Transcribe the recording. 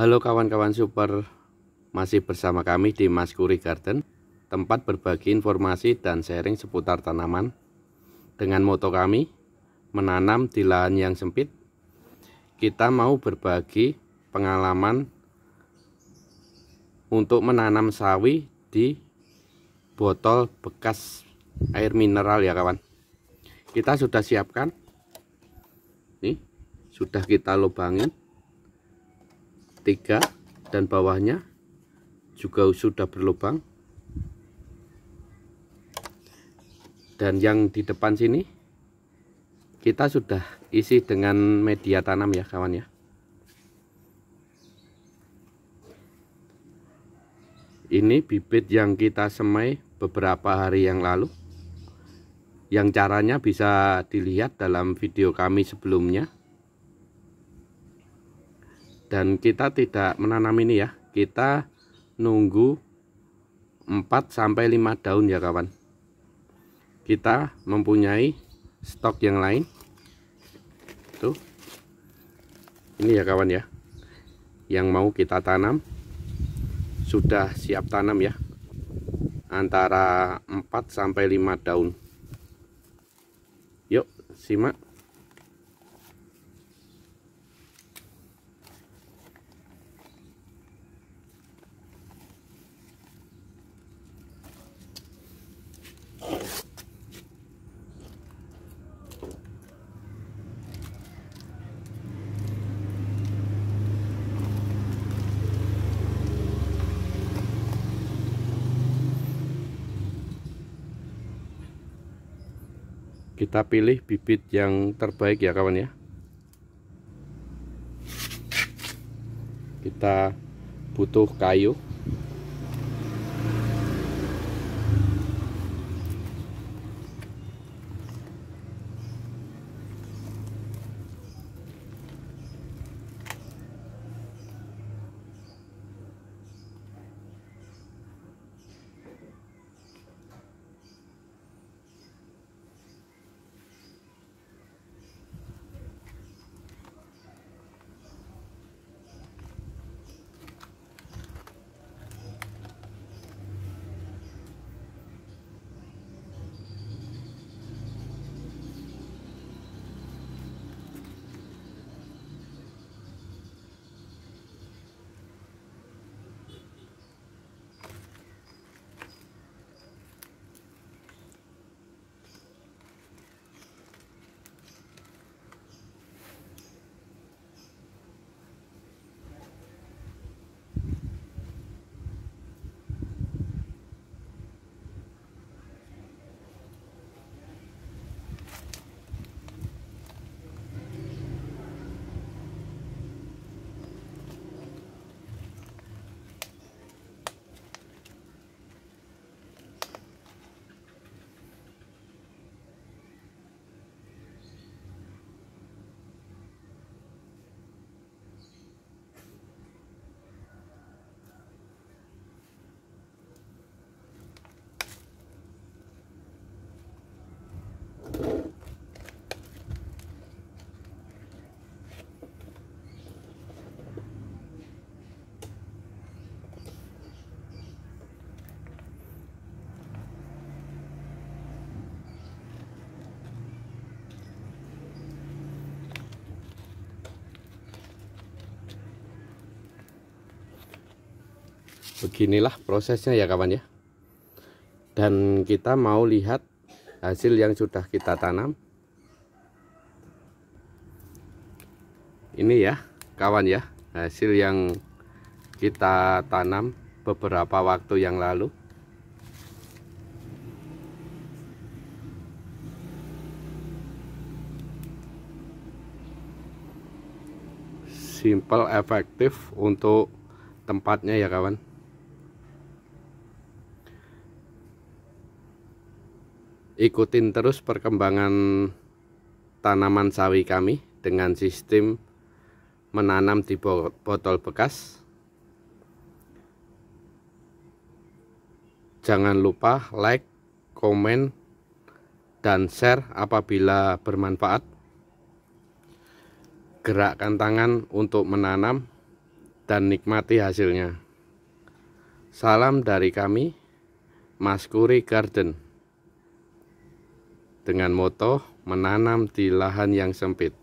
Halo kawan-kawan super, masih bersama kami di Mas Kuri Garden, tempat berbagi informasi dan sharing seputar tanaman. Dengan moto kami, menanam di lahan yang sempit, kita mau berbagi pengalaman untuk menanam sawi di botol bekas air mineral ya kawan. Kita sudah siapkan, nih sudah kita lubangin tiga dan bawahnya juga sudah berlubang dan yang di depan sini kita sudah isi dengan media tanam ya kawan ya ini bibit yang kita semai beberapa hari yang lalu yang caranya bisa dilihat dalam video kami sebelumnya dan kita tidak menanam ini ya kita nunggu 4 sampai 5 daun ya kawan kita mempunyai stok yang lain tuh ini ya kawan ya yang mau kita tanam sudah siap tanam ya antara 4 sampai 5 daun yuk simak kita pilih bibit yang terbaik ya kawan ya kita butuh kayu beginilah prosesnya ya kawan ya dan kita mau lihat hasil yang sudah kita tanam ini ya kawan ya hasil yang kita tanam beberapa waktu yang lalu simple efektif untuk tempatnya ya kawan ikutin terus perkembangan tanaman sawi kami dengan sistem menanam di botol bekas jangan lupa like komen dan share apabila bermanfaat gerakkan tangan untuk menanam dan nikmati hasilnya. Salam dari kami, Mas Kuri Garden dengan moto menanam di lahan yang sempit.